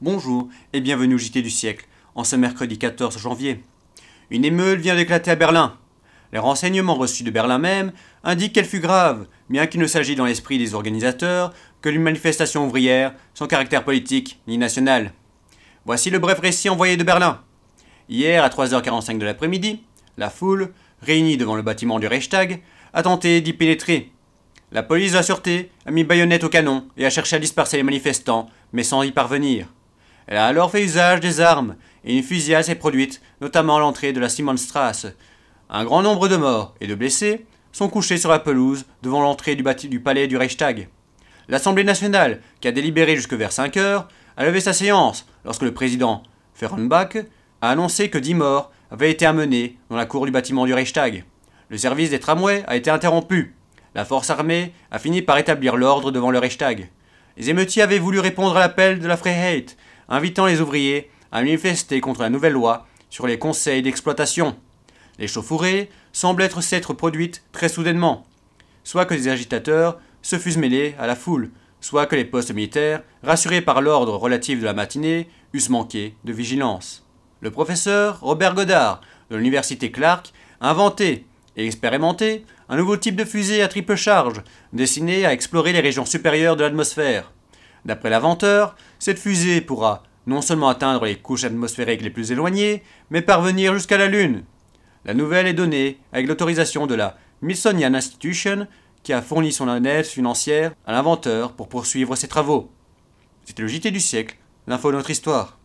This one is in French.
Bonjour et bienvenue au JT du siècle, en ce mercredi 14 janvier. Une émeute vient d'éclater à Berlin. Les renseignements reçus de Berlin même indiquent qu'elle fut grave, bien qu'il ne s'agisse dans l'esprit des organisateurs que d'une manifestation ouvrière sans caractère politique ni national. Voici le bref récit envoyé de Berlin. Hier, à 3h45 de l'après-midi, la foule, réunie devant le bâtiment du Reichstag, a tenté d'y pénétrer. La police de la sûreté a mis baïonnette au canon et a cherché à disperser les manifestants, mais sans y parvenir. Elle a alors fait usage des armes et une fusillade s'est produite, notamment à l'entrée de la Simonstrasse, un grand nombre de morts et de blessés sont couchés sur la pelouse devant l'entrée du, palais du Reichstag. L'Assemblée nationale, qui a délibéré jusque vers 5 heures, a levé sa séance lorsque le président Fehrenbach a annoncé que 10 morts avaient été amenés dans la cour du bâtiment du Reichstag. Le service des tramways a été interrompu. La force armée a fini par établir l'ordre devant le Reichstag. Les émeutiers avaient voulu répondre à l'appel de la Freiheit, invitant les ouvriers à manifester contre la nouvelle loi sur les conseils d'exploitation chauffourées semblent être s'être produites très soudainement, soit que les agitateurs se fussent mêlés à la foule, soit que les postes militaires, rassurés par l'ordre relatif de la matinée, eussent manqué de vigilance. Le professeur Robert Goddard, de l'université Clark, a inventé et expérimenté un nouveau type de fusée à triple charge, destinée à explorer les régions supérieures de l'atmosphère. D'après l'inventeur, cette fusée pourra non seulement atteindre les couches atmosphériques les plus éloignées, mais parvenir jusqu'à la Lune, la nouvelle est donnée avec l'autorisation de la Smithsonian Institution qui a fourni son aide financière à l'inventeur pour poursuivre ses travaux. C'était le JT du siècle, l'info de notre histoire.